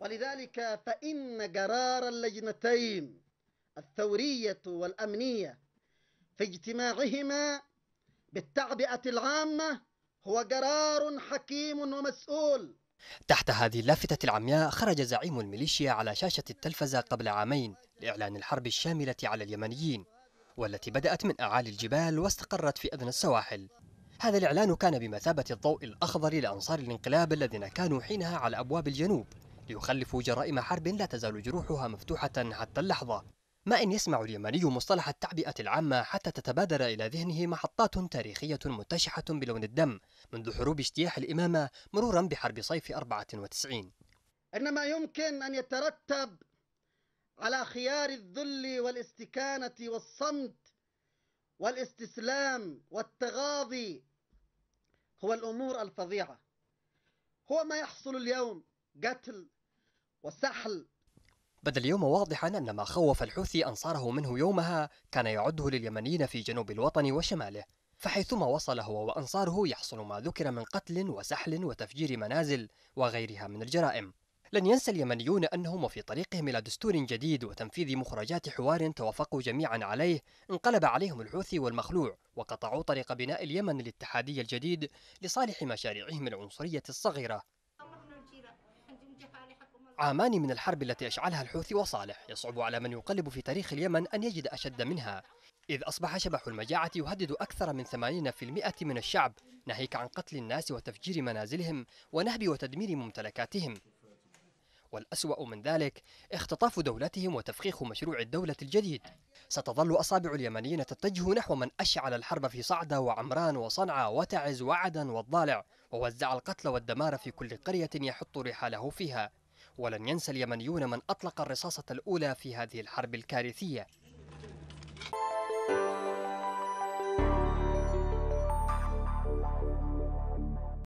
ولذلك فإن قرار اللجنتين الثورية والأمنية في اجتماعهما بالتعبئة العامة هو قرار حكيم ومسؤول تحت هذه اللافتة العمياء خرج زعيم الميليشيا على شاشة التلفزة قبل عامين لإعلان الحرب الشاملة على اليمنيين والتي بدأت من أعالي الجبال واستقرت في أدنى السواحل هذا الإعلان كان بمثابة الضوء الأخضر لأنصار الانقلاب الذين كانوا حينها على أبواب الجنوب ليخلف جرائم حرب لا تزال جروحها مفتوحة حتى اللحظة ما إن يسمع اليمني مصطلح التعبئة العامة حتى تتبادر إلى ذهنه محطات تاريخية متشحة بلون الدم منذ حروب اجتياح الإمامة مرورا بحرب صيف 94 إن ما يمكن أن يترتب على خيار الذل والاستكانة والصمت والاستسلام والتغاضي هو الأمور الفظيعة هو ما يحصل اليوم قتل والسحل بدا اليوم واضحا أن ما خوف الحوثي أنصاره منه يومها كان يعده لليمنيين في جنوب الوطن وشماله فحيثما وصل هو وأنصاره يحصل ما ذكر من قتل وسحل وتفجير منازل وغيرها من الجرائم لن ينسى اليمنيون أنهم وفي طريقهم إلى دستور جديد وتنفيذ مخرجات حوار توافقوا جميعا عليه انقلب عليهم الحوثي والمخلوع وقطعوا طريق بناء اليمن الاتحادي الجديد لصالح مشاريعهم العنصرية الصغيرة عامان من الحرب التي أشعلها الحوثي وصالح يصعب على من يقلب في تاريخ اليمن أن يجد أشد منها إذ أصبح شبح المجاعة يهدد أكثر من 80% من الشعب ناهيك عن قتل الناس وتفجير منازلهم ونهب وتدمير ممتلكاتهم والأسوأ من ذلك اختطاف دولتهم وتفخيخ مشروع الدولة الجديد ستظل أصابع اليمنيين تتجه نحو من أشعل الحرب في صعدة وعمران وصنعاء وتعز وعدن والضالع ووزع القتل والدمار في كل قرية يحط رحاله فيها ولن ينسى اليمنيون من أطلق الرصاصة الأولى في هذه الحرب الكارثية